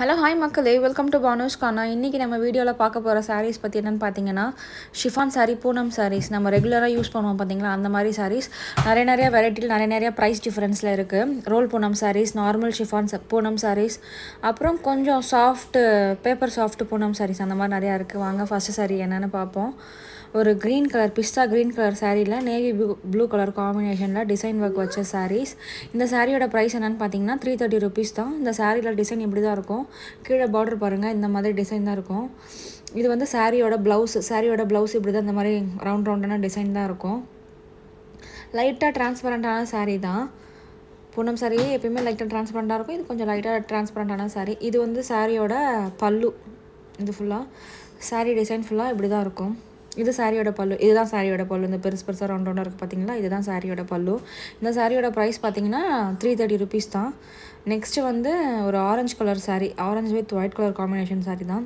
hello hi மக்களே welcome to பானுஷ் கானா இன்றைக்கி நம்ம வீடியோவில் பார்க்க போகிற சாரீஸ் பற்றி என்னென்னு பார்த்தீங்கன்னா ஷிஃபான் சாரீ பூனம் சாரீஸ் நம்ம ரெகுலராக யூஸ் பண்ணுவோம் பார்த்தீங்களா அந்த மாதிரி சாரீஸ் நிறைய நிறைய வெரைட்டியில் நிறைய நிறைய ப்ரைஸ் டிஃப்ரென்ஸில் இருக்குது roll Poonam sarees normal chiffon Poonam sarees அப்புறம் கொஞ்சம் soft paper soft Poonam sarees அந்த மாதிரி நிறையா இருக்குது வாங்க ஃபஸ்ட்டு சாரீ என்னென்னு பார்ப்போம் ஒரு green colour pista green colour சாரீயில் நேவி ப்ளூ ப்ளூ கலர் காம்பினேஷனில் டிசைன் ஒர்க் வச்ச சாரீஸ் இந்த சாரியோட ப்ரைஸ் என்னென்னு பார்த்தீங்கன்னா த்ரீ தேர்ட்டி ருபீஸ் தான் இந்த சாரியில் டிசைன் இப்படி தான் இருக்கும் கீழே பார்டர் பாருங்கள் இந்த மாதிரி டிசைன் தான் இருக்கும் இது வந்து சாரியோட ப்ளவுஸ் சாரியோட ப்ளவுஸ் இப்படி தான் இந்த மாதிரி ரவுண்ட் ரவுண்டான டிசைன் தான் இருக்கும் லைட்டாக டிரான்ஸ்பரண்ட்டான சாரீ தான் பூனம் சாரி எப்பயுமே லைட்டாக ட்ரான்ஸ்பரண்ட்டாக இருக்கும் இது கொஞ்சம் லைட்டாக ட்ரான்ஸ்பரண்ட்டான சாரீ இது வந்து சாரியோட பல்லு இது ஃபுல்லாக சாரீ டிசைன் ஃபுல்லாக இப்படி தான் இருக்கும் இது சாரியோட பல்லு இதுதான் சாரியோட பல்லு இந்த பெருசு பெருசாக ரவுண்ட் ரவுண்டாக இருக்குது பார்த்தீங்களா இதுதான் சாரியோட பல்லு இந்த சாரியோட ப்ரைஸ் பார்த்தீங்கன்னா த்ரீ தேர்ட்டி ருபீஸ் தான் நெக்ஸ்ட்டு வந்து ஒரு orange colour sari orange with white colour combination sari தான்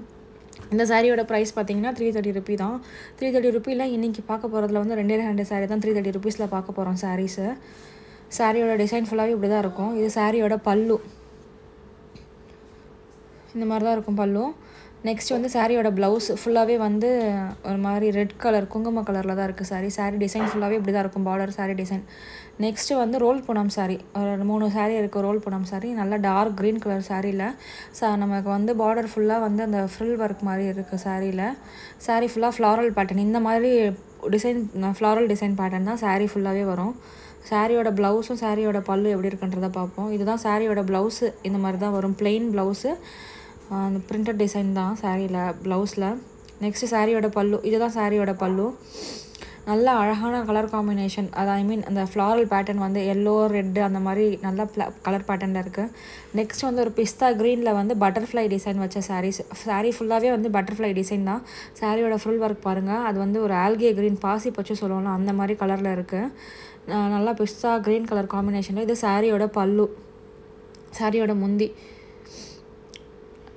இந்த சாரியோட ப்ரைஸ் பார்த்தீங்கன்னா த்ரீ தேர்ட்டி ருபி தான் த்ரீ தேர்ட்டி ருப்பியில் இன்றைக்கி பார்க்க போகிறதுல வந்து ரெண்டே ரெண்டு சாரி தான் த்ரீ தேர்ட்டி ருபீஸில் பார்க்க போகிறோம் சாரீஸு சாரியோட டிசைன் ஃபுல்லாகவே இப்படி தான் இருக்கும் இது சாரியோட பல்லு இந்த மாதிரி தான் இருக்கும் பல்லு நெக்ஸ்ட் வந்து சாரியோட ப்ளவுஸ் ஃபுல்லாகவே வந்து ஒரு மாதிரி ரெட் கலர் குங்கும கலரில் தான் இருக்குது சாரி சாரி டிசைன் ஃபுல்லாகவே இப்படி தான் இருக்கும் பார்டர் சாரி டிசைன் நெக்ஸ்ட்டு வந்து ரோல் புனம் சாரி ஒரு மூணு சாரி இருக்குது ரோல் புனம் சாரி நல்லா டார்க் க்ரீன் கலர் சாரியில் சா நமக்கு வந்து பார்டர் ஃபுல்லாக வந்து அந்த ஃப்ரில் ஒர்க் மாதிரி இருக்குது சாரியில் சாரி ஃபுல்லாக ஃப்ளாரல் பேட்டர்ன் இந்த மாதிரி டிசைன் ஃப்ளாரல் டிசைன் பேட்டர்ன் தான் சாரி ஃபுல்லாகவே வரும் சாரியோட ப்ளவுஸும் சாரியோட பல்லு எப்படி இருக்குன்றதை பார்ப்போம் இதுதான் சாரியோட ப்ளவுஸு இந்த மாதிரி தான் வரும் பிளெயின் ப்ளவுஸு அந்த பிரிண்டட் டிசைன் தான் சாரியில் ப்ளவுஸில் நெக்ஸ்ட்டு சாரியோட பல்லு இதுதான் சாரியோட பல்லு நல்ல அழகான கலர் காம்பினேஷன் அது ஐ மீன் அந்த ஃப்ளாரல் பேட்டர்ன் வந்து எல்லோ ரெட்டு அந்த மாதிரி நல்ல கலர் பேட்டர்னில் இருக்குது நெக்ஸ்ட் வந்து ஒரு பிஸ்தா க்ரீனில் வந்து பட்டர்ஃப்ளை டிசைன் வச்ச சாரீஸ் சாரீ ஃபுல்லாகவே வந்து பட்டர்ஃப்ளை டிசைன் தான் சாரியோட ஃபுல் ஒர்க் பாருங்கள் அது வந்து ஒரு ஆல்கிய க்ரீன் பாசி பச்சு சொல்லுவோம்ல அந்த மாதிரி கலரில் இருக்குது நல்லா பிஸ்தா க்ரீன் கலர் காம்பினேஷனில் இது சாரியோட பல்லு சாரியோட முந்தி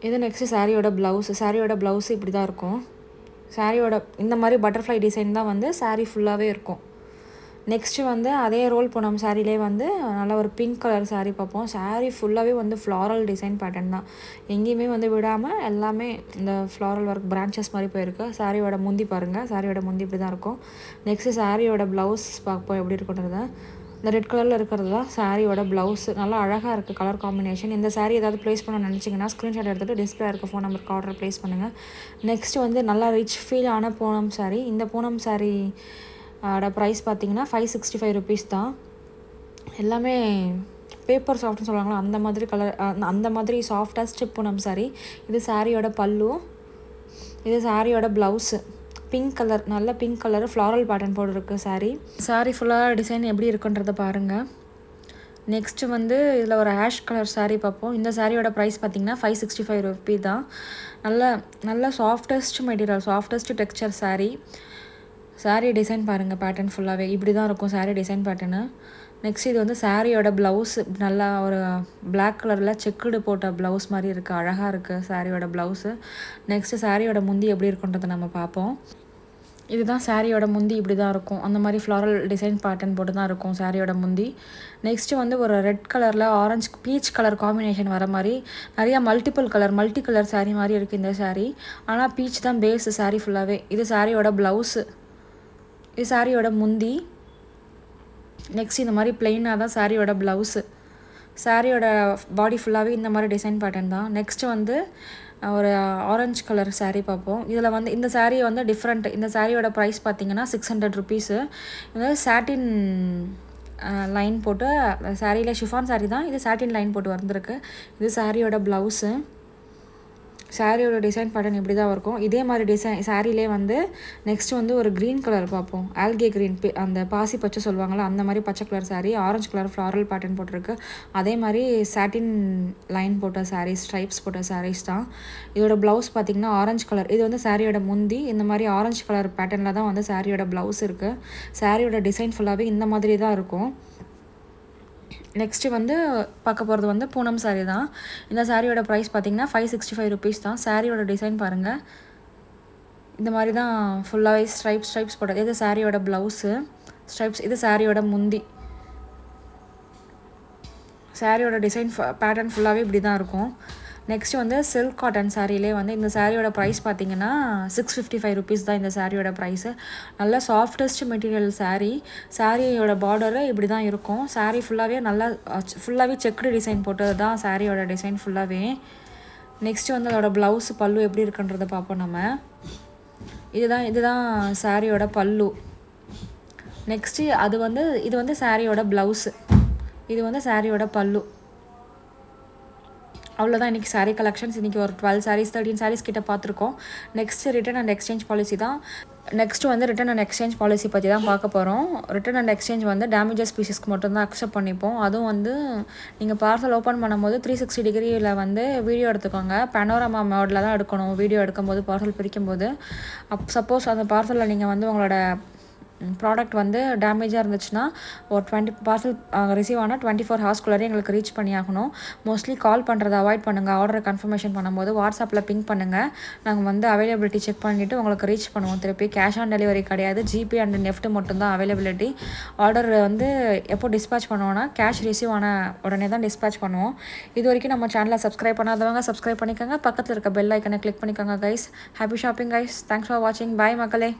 இது நெக்ஸ்ட்டு சாரியோட ப்ளவுஸ் சாரியோட ப்ளவுஸ் இப்படி தான் இருக்கும் சாரியோட இந்த மாதிரி பட்டர்ஃப்ளை டிசைன் தான் வந்து சாரீ ஃபுல்லாகவே இருக்கும் நெக்ஸ்ட்டு வந்து அதே ரோல் போனோம் சாரிலே வந்து நல்லா ஒரு பிங்க் கலர் சாரீ பார்ப்போம் சாரீ ஃபுல்லாகவே வந்து ஃப்ளாரல் டிசைன் பேட்டர்ன் தான் எங்கேயுமே வந்து விடாமல் எல்லாமே இந்த ஃப்ளாரல் ஒர்க் பிரான்ச்சஸ் மாதிரி போயிருக்கு சாரியோட முந்தி பாருங்கள் சாரியோட முந்தி இப்படி தான் இருக்கும் நெக்ஸ்ட்டு சாரியோட ப்ளவுஸ் பார்ப்போம் எப்படி இருக்குன்றத இந்த ரெட் கலரில் இருக்கிறது தான் சாரியோட ப்ளவுஸ் நல்லா அழகாக இருக்குது கலர் காம்பினேஷன் இந்த சாரீ ஏதாவது ப்ளேஸ் பண்ண நினச்சிங்கன்னா ஸ்க்ரீன்ஷாட் எடுத்துகிட்டு டிஸ்பிளே இருக்க ஃபோன் நம்பருக்கு ஆர்டர் ப்ளேஸ் பண்ணுங்கள் நெக்ஸ்ட் வந்து நல்லா ரிச் ஃபீல் ஆன பூனம் சாரி இந்த பூனம் சாரீ ப்ரைஸ் பார்த்திங்கன்னா ஃபைவ் சிக்ஸ்டி ஃபைவ் ருபீஸ் தான் எல்லாமே பேப்பர் சாஃப்ட்னு சொல்லுவாங்களா அந்த மாதிரி கலர் அந்த மாதிரி சாஃப்டாக ஸ்டிப் பூனம் சாரி இது சாரியோட பல்லு இது சாரியோட ப்ளவுஸு பிங்க் கலர் நல்ல பிங்க் கலர் ஃப்ளாரல் பேட்டர்ன் போட்டிருக்கு சாரீ சாரீ ஃபுல்லாக டிசைன் எப்படி இருக்குன்றத பாருங்கள் நெக்ஸ்ட்டு வந்து இதில் ஒரு ஆஷ் கலர் சாரீ பார்ப்போம் இந்த சாரியோட ப்ரைஸ் பார்த்திங்கன்னா ஃபைவ் சிக்ஸ்டி ஃபைவ் ருபி தான் நல்ல நல்ல softest material softest texture sari sari design பாருங்கள் பேட்டர்ன் ஃபுல்லாகவே இப்படி தான் இருக்கும் சாரீ டிசைன் பேட்டர்னு நெக்ஸ்ட் இது வந்து சாரியோட ப்ளவுஸ் நல்லா ஒரு பிளாக் கலரில் செக்குடு போட்ட ப்ளவுஸ் மாதிரி இருக்குது அழகாக இருக்குது சாரியோட ப்ளவுஸு நெக்ஸ்ட்டு சாரியோட முந்தி எப்படி இருக்குன்றதை நம்ம பார்ப்போம் இதுதான் சாரியோட முந்தி இப்படி தான் இருக்கும் அந்த மாதிரி ஃப்ளாரல் டிசைன் பேட்டர்ன் போட்டு தான் இருக்கும் சாரியோட முந்தி நெக்ஸ்ட்டு வந்து ஒரு ரெட் கலரில் ஆரஞ்சு பீச் கலர் காம்பினேஷன் வர மாதிரி நிறையா multiple colour multi colour sari மாதிரி இருக்குது இந்த சாரீ ஆனால் பீச் தான் பேஸு சாரீ ஃபுல்லாகவே இது சாரியோட ப்ளவுஸு இது சாரியோட முந்தி நெக்ஸ்ட் இந்த மாதிரி பிளெயினாக தான் சாரியோட ப்ளவுஸு சாரியோட பாடி ஃபுல்லாகவே இந்த மாதிரி டிசைன் பேட்டர்ன் தான் நெக்ஸ்ட்டு வந்து ஒரு ஆரஞ்சு கலர் சாரீ பார்ப்போம் இதில் வந்து இந்த சாரீ வந்து டிஃப்ரெண்ட் இந்த சாரியோட ப்ரைஸ் பார்த்திங்கன்னா சிக்ஸ் ஹண்ட்ரட் ருபீஸு இது சாட்டின் லைன் போட்டு சாரியில் ஷிஃபான் சாரீ தான் இது சாட்டின் லைன் போட்டு வந்திருக்கு இது சாரியோட ப்ளவுஸு சாரியோட டிசைன் பேட்டர்ன் இப்படி தான் இருக்கும் இதே மாதிரி டிசைன் சாரிலே வந்து நெக்ஸ்ட் வந்து ஒரு க்ரீன் கலர் பார்ப்போம் ஆல்கே க்ரீன் அந்த பாசி பச்சை சொல்லுவாங்களா அந்த மாதிரி பச்சை colour sari orange colour floral pattern போட்டிருக்கு அதே மாதிரி சாட்டின் லைன் போட்ட சாரீஸ் ஸ்ட்ரைப்ஸ் போட்ட சாரீஸ் தான் இதோட ப்ளவுஸ் பார்த்திங்கன்னா ஆரஞ்சு கலர் இது வந்து சாரியோட முந்தி இந்த மாதிரி ஆரஞ்சு கலர் பேட்டர்னில் தான் வந்து சாரியோட ப்ளவுஸ் இருக்குது சாரியோட டிசைன் ஃபுல்லாகவே இந்த மாதிரி தான் இருக்கும் நெக்ஸ்ட்டு வந்து பார்க்க போகிறது வந்து பூனம் சாரீ தான் இந்த சாரியோட ப்ரைஸ் பார்த்திங்கன்னா ஃபைவ் சிக்ஸ்டி ஃபைவ் ருபீஸ் தான் சாரியோட டிசைன் பாருங்கள் இந்த மாதிரி தான் ஃபுல்லாகவே ஸ்ட்ரைப் ஸ்ட்ரைப்ஸ் போட்டது இது சாரியோட ப்ளவுஸு ஸ்ட்ரைப்ஸ் இது சாரியோட முந்தி சாரியோட டிசைன் பேட்டர்ன் ஃபுல்லாகவே இப்படி தான் இருக்கும் நெக்ஸ்ட் வந்து சில்க் காட்டன் சாரீலே வந்து இந்த சாரியோட ப்ரைஸ் பார்த்தீங்கன்னா சிக்ஸ் ஃபிஃப்டி ஃபைவ் ருபீஸ் தான் இந்த சாரியோட ப்ரைஸு நல்ல சாஃப்டஸ்ட் மெட்டீரியல் சாரீ சாரியோட பார்டரு இப்படி தான் இருக்கும் சாரீ ஃபுல்லாகவே நல்லா ஃபுல்லாகவே செக்குடு டிசைன் போட்டது தான் சாரியோட டிசைன் ஃபுல்லாகவே நெக்ஸ்ட் வந்து அதோட ப்ளவுஸ் பல்லு எப்படி இருக்குன்றதை பார்ப்போம் நம்ம இதுதான் இதுதான் சாரியோட பல்லு நெக்ஸ்ட்டு அது வந்து இது வந்து சாரியோட ப்ளவுஸு இது வந்து சாரியோட பல்லு அவ்வளோதான் இன்றைக்கி சாரீ கலெக்ஷன்ஸ் இன்றைக்கி ஒரு டுவெல் சாரீஸ் தேர்ட்டின் சாரீஸ் கிட்டே பார்த்துருக்கோம் next return and exchange policy தான் நெக்ஸ்ட் வந்து ரிட்டன் அண்ட் எக்ஸ்சேஞ்ச் பாலிசி பற்றி தான் பார்க்க போகிறோம் ரிட்டன் அண்ட் எக்ஸ்சேஞ்ச் வந்து டேமேஜஸ் பீசஸ்க்கு மட்டும்தான் அக்செப்ட் பண்ணிப்போம் அதுவும் வந்து நீங்கள் பார்சல் ஓப்பன் பண்ணும்போது த்ரீ சிக்ஸ்டி டிகிரியில் வந்து வீடியோ எடுத்துக்கோங்க பனோராமா மோடில் தான் எடுக்கணும் வீடியோ எடுக்கும்போது பார்சல் பிரிக்கும்போது அப் சப்போஸ் அந்த பார்சலில் நீங்கள் வந்து உங்களோட ப்ராடக்ட் வந்து டேமேஜாக இருந்துச்சுன்னா ஒரு டுவெண்ட்டி பார்சல் ரிசீவ் ஆனால் டுவெண்ட்டி ஃபோர் ஹவர்ஸ்குள்ளே எங்களுக்கு ரீச் பண்ணி ஆகணும் மோஸ்ட்லி கால் பண்ணுறதை அவாய்ட் பண்ணுங்கள் ஆர்டரை கன்ஃபர்மேஷன் பண்ணும்போது வாட்ஸ்அப்பில் பிங்க் பண்ணுங்கள் நாங்கள் வந்து அவைலபிலிட்டி செக் பண்ணிவிட்டு உங்களுக்கு ரீச் பண்ணுவோம் திருப்பி கேஷ் ஆன் டெலிவரி கிடையாது ஜிபே அண்ட் நெஃப்ட் மட்டும்தான் அவைலபிலிட்டி ஆர்டர் வந்து எப்போ டிஸ்பேச் பண்ணுவோன்னா கேஷ் ரிசீவ் ஆன உடனே தான் டிஸ்பேச் பண்ணுவோம் இது வரைக்கும் நம்ம சேனலை சப்ஸ்கிரைப் பண்ணாதவங்க சப்ஸ்கிரைப் பண்ணிக்கோங்க பக்கத்தில் இருக்க பெல் ஐக்கனை கிளிக் பண்ணிக்கோங்க guys happy shopping guys thanks for வாட்சிங் பாய் மக்களே